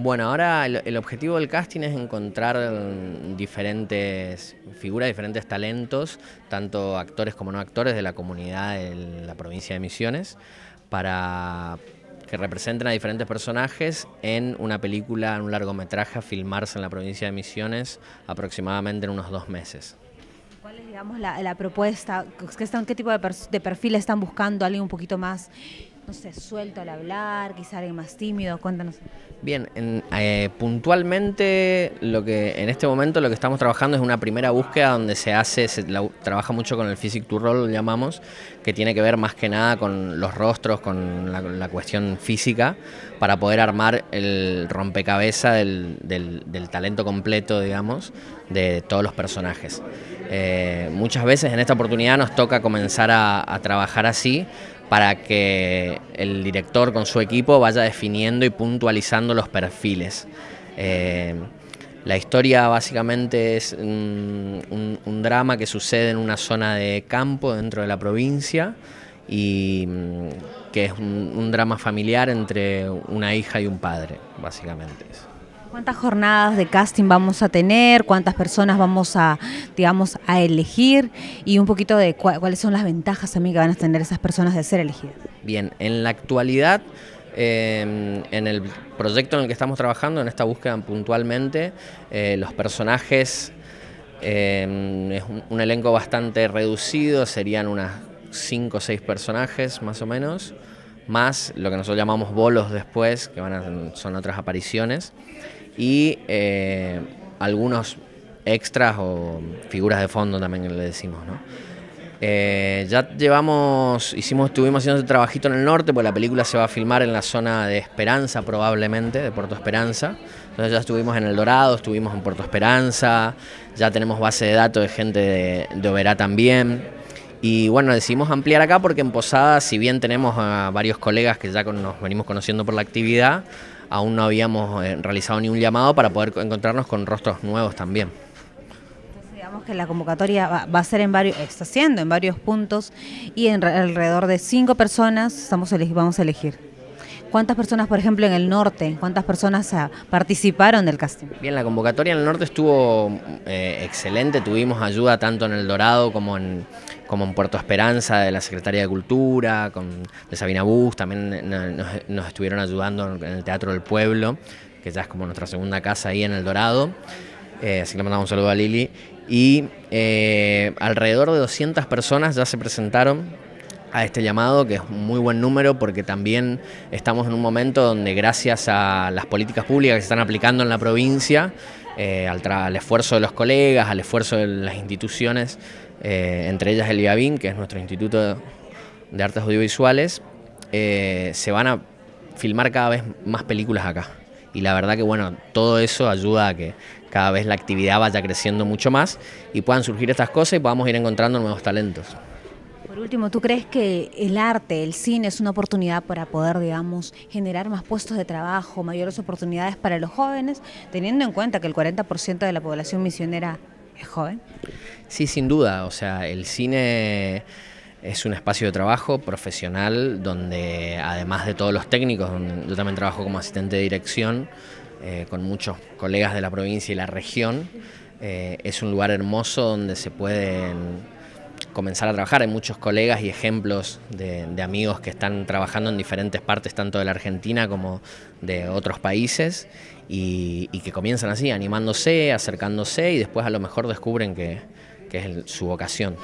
Bueno, ahora el, objetivo del casting es encontrar mm, diferentes figuras, diferentes talentos, tanto actores como no actores de la comunidad de la provincia de Misiones, para que representen a diferentes personajes en una película, en un largometraje a filmarse en la provincia de Misiones aproximadamente en unos dos meses. ¿Cuál es, digamos, la, propuesta? ¿Qué, tipo de, de perfil están buscando? ¿Alguien un poquito más no suelto al hablar, quizá alguien más tímido? Cuéntanos. Bien, eh, puntualmente lo que en este momento lo que estamos trabajando es una primera búsqueda donde se hace, se trabaja mucho con el physic to roll, llamamos, que tiene que ver más que nada con los rostros, con la, cuestión física, para poder armar el rompecabezas del, talento completo, digamos, de todos los personajes. Eh, muchas veces en esta oportunidad nos toca comenzar a trabajar así, para que el director con su equipo vaya definiendo y puntualizando los perfiles. Eh, la historia básicamente es un, drama que sucede en una zona de campo dentro de la provincia y mm, que es un, un drama familiar entre una hija y un padre, básicamente. ¿Cuántas jornadas de casting vamos a tener? ¿Cuántas personas vamos a, digamos, a elegir? Y un poquito de cuáles son las ventajas también que van a tener esas personas de ser elegidas. Bien, en la actualidad, em, en el proyecto en el que estamos trabajando, en esta búsqueda puntualmente, eh, los personajes em, es un, elenco bastante reducido, serían unas 5 o 6 personajes más o menos, más lo que nosotros llamamos bolos después, que van a, son otras apariciones y eh, algunos extras o figuras de fondo también le decimos, eh, ya llevamos, hicimos, estuvimos haciendo ese trabajito en el norte, pues la película se va a filmar en la zona de Esperanza probablemente, de Puerto Esperanza. Entonces ya estuvimos en El Dorado, estuvimos en Puerto Esperanza, ya tenemos base de datos de gente de, Oberá también. Y bueno, decidimos ampliar acá porque en Posada, si bien tenemos a varios colegas que ya nos venimos conociendo por la actividad, aún no habíamos eh, realizado ni un llamado para poder encontrarnos con rostros nuevos también. Entonces, digamos que la convocatoria va, a ser en varios, está siendo en varios puntos y en alrededor de cinco personas vamos a elegir. ¿Cuántas personas, por ejemplo, en el norte? ¿Cuántas personas ah, participaron del casting? Bien, la convocatoria en el norte estuvo eh, excelente. Tuvimos ayuda tanto en El Dorado como en, como en Puerto Esperanza de la Secretaría de Cultura, de Sabina Bus. También eh, nos, estuvieron ayudando en el Teatro del Pueblo, que ya es como nuestra segunda casa ahí en El Dorado. Eh, así que le mandamos un saludo a Lili. Y alrededor de 200 personas ya se presentaron a este llamado, que es un muy buen número porque también estamos en un momento donde gracias a las políticas públicas que se están aplicando en la provincia, eh, al, esfuerzo de los colegas, al esfuerzo de las instituciones, eh, entre ellas el IABIN, que es nuestro Instituto de Artes Audiovisuales, eh, se van a filmar cada vez más películas acá. Y la verdad que bueno, todo eso ayuda a que cada vez la actividad vaya creciendo mucho más y puedan surgir estas cosas y podamos ir encontrando nuevos talentos. Por último, ¿tú crees que el arte, el cine es una oportunidad para poder, digamos, generar más puestos de trabajo, mayores oportunidades para los jóvenes, teniendo en cuenta que el 40% de la población misionera es joven? Sí, sin duda. O sea, el cine es un espacio de trabajo profesional donde, además de todos los técnicos, donde yo también trabajo como asistente de dirección eh, con muchos colegas de la provincia y la región, eh, es un lugar hermoso donde se pueden comenzar a trabajar. Hay muchos colegas y ejemplos de, amigos que están trabajando en diferentes partes, tanto de la Argentina como de otros países, y, que comienzan así, animándose, acercándose, y después a lo mejor descubren que, es su vocación.